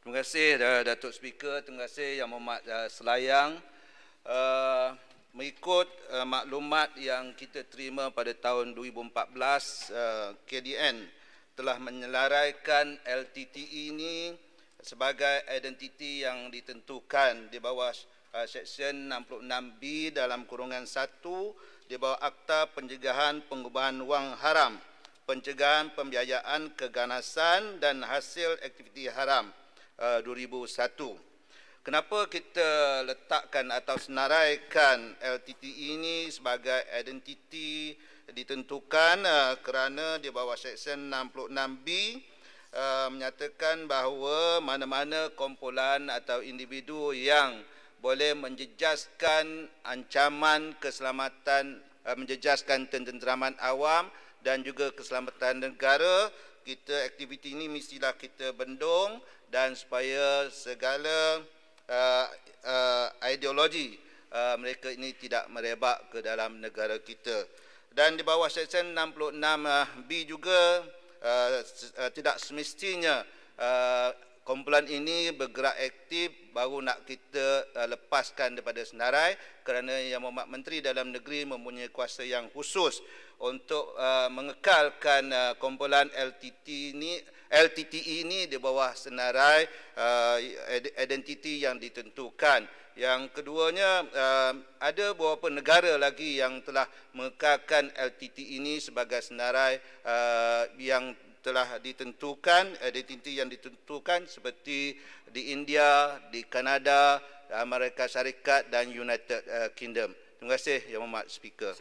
Terima kasih eh, Datuk Speaker, terima kasih Yang Mohd eh, Selayang. Uh, mengikut uh, maklumat yang kita terima pada tahun 2014, uh, KDN telah menyelaraikan LTTE ini sebagai identiti yang ditentukan di bawah uh, Seksyen 66B dalam kurungan 1 di bawah Akta Pencegahan Pengubahan Wang Haram, Pencegahan Pembiayaan Keganasan dan Hasil Aktiviti Haram. 2001. Uh, Kenapa kita letakkan atau senaraikan LTT e ini sebagai identiti ditentukan uh, kerana di bawah seksyen 66B uh, menyatakan bahawa mana-mana kumpulan atau individu yang boleh menjejaskan ancaman keselamatan menjejaskan tenteraman awam dan juga keselamatan negara kita aktiviti ini mestilah kita bendung dan supaya segala uh, uh, ideologi uh, mereka ini tidak merebak ke dalam negara kita. Dan di bawah seksyen 66B uh, juga uh, uh, tidak semestinya uh, kumpulan ini bergerak aktif baru nak kita uh, lepaskan daripada senarai kerana Yang memak Menteri Dalam Negeri mempunyai kuasa yang khusus untuk uh, mengekalkan uh, kumpulan LTT ini LTT ini e di bawah senarai identiti yang ditentukan. Yang keduanya ada beberapa negara lagi yang telah mengekalkan LTT ini e sebagai senarai yang telah ditentukan eh, identiti yang ditentukan seperti di India, di Kanada, Amerika Syarikat dan United eh, Kingdom. Terima kasih Yang Mohd Speaker.